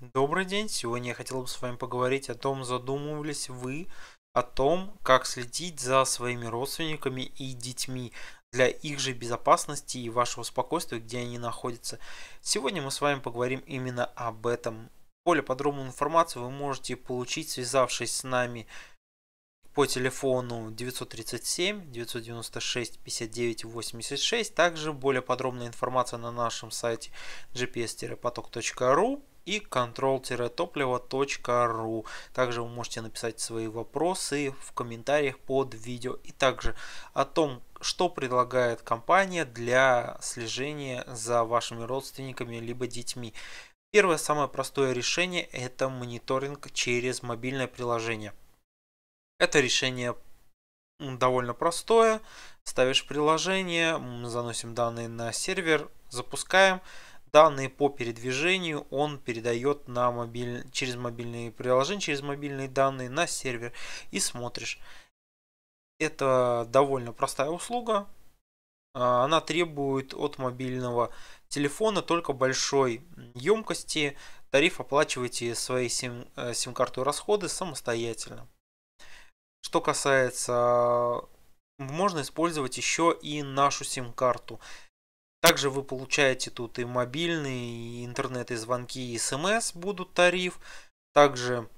Добрый день! Сегодня я хотел бы с вами поговорить о том, задумывались вы о том, как следить за своими родственниками и детьми для их же безопасности и вашего спокойствия, где они находятся. Сегодня мы с вами поговорим именно об этом. Более подробную информацию вы можете получить, связавшись с нами по телефону 937 996 59 86. Также более подробная информация на нашем сайте gps-поток.ру и control-топливо.ру. Также вы можете написать свои вопросы в комментариях под видео и также о том, что предлагает компания для слежения за вашими родственниками либо детьми. Первое самое простое решение это мониторинг через мобильное приложение. Это решение довольно простое. Ставишь приложение, заносим данные на сервер, запускаем данные по передвижению он передает на мобиль... через мобильные приложения, через мобильные данные на сервер и смотришь. Это довольно простая услуга. А, она требует от мобильного телефона только большой емкости. Тариф оплачивайте своей э, сим-картой расходы самостоятельно. Что касается... Можно использовать еще и нашу сим-карту. Также вы получаете тут и мобильные, и интернет, и звонки, и смс будут тариф. Также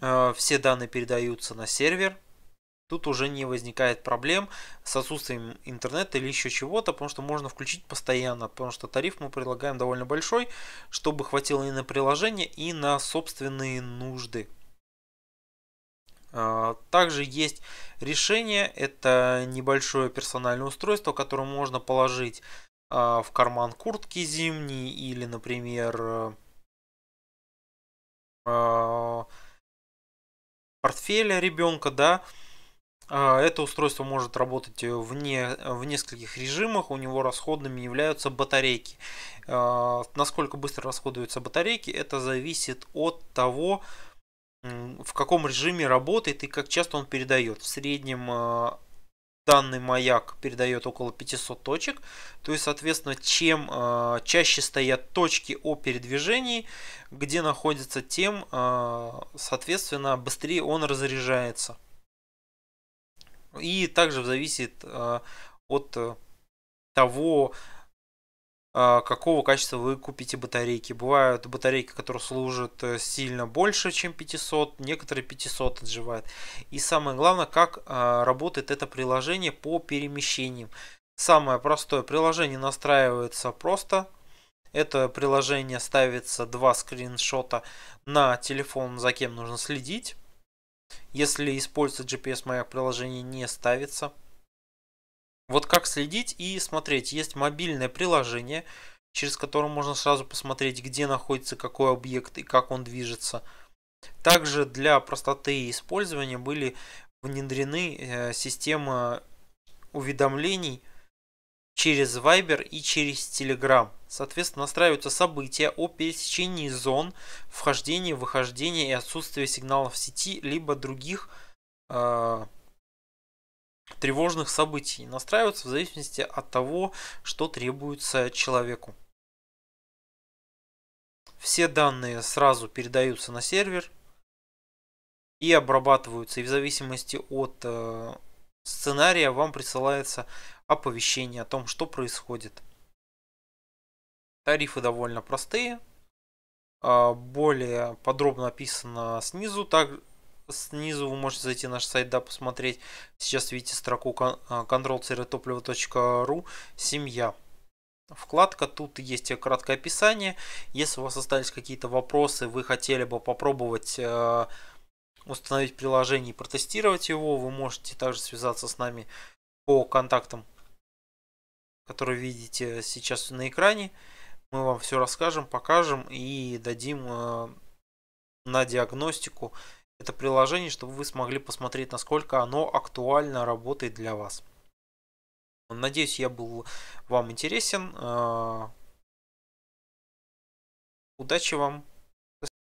э, все данные передаются на сервер. Тут уже не возникает проблем с отсутствием интернета или еще чего-то, потому что можно включить постоянно, потому что тариф мы предлагаем довольно большой, чтобы хватило и на приложение, и на собственные нужды. А, также есть решение, это небольшое персональное устройство, которое можно положить а, в карман куртки зимней или, например, а, портфеля ребенка, да, это устройство может работать в, не, в нескольких режимах, у него расходными являются батарейки. Насколько быстро расходуются батарейки, это зависит от того, в каком режиме работает и как часто он передает. В среднем а, данный маяк передает около 500 точек. То есть, соответственно, чем а, чаще стоят точки о передвижении, где находится, тем, а, соответственно, быстрее он разряжается. И также зависит от э, того, а, какого качества вы купите батарейки. Бывают батарейки, которые служат э, сильно больше, чем 500, некоторые 500 отживают. И самое главное, как а, работает это приложение по перемещениям. Самое простое приложение настраивается просто. Это приложение ставится два скриншота на телефон, за кем нужно следить. Если использовать GPS, маяк приложение не ставится. Вот как следить и смотреть. Есть мобильное приложение, через которое можно сразу посмотреть, где находится какой объект и как он движется. Также для простоты использования были внедрены э, системы уведомлений через Viber и через Telegram. Соответственно, настраиваются события о пересечении зон, вхождении, выхождении и отсутствии сигналов сети, либо других э, тревожных событий и настраиваться в зависимости от того, что требуется человеку. Все данные сразу передаются на сервер и обрабатываются, и в зависимости от э, сценария вам присылается оповещение о том, что происходит. Тарифы довольно простые, а, более подробно описано снизу. Так, снизу вы можете зайти на наш сайт, да, посмотреть. Сейчас видите строку control-топливо.ру а, «Семья». Вкладка, тут есть э, краткое описание. Если у вас остались какие-то вопросы, вы хотели бы попробовать э, установить приложение и протестировать его, вы можете также связаться с нами по контактам, которые видите сейчас на экране. Мы вам все расскажем, покажем и дадим э, на диагностику это приложение, чтобы вы смогли посмотреть, насколько оно актуально работает для вас. Надеюсь, я был вам интересен. Э, удачи вам!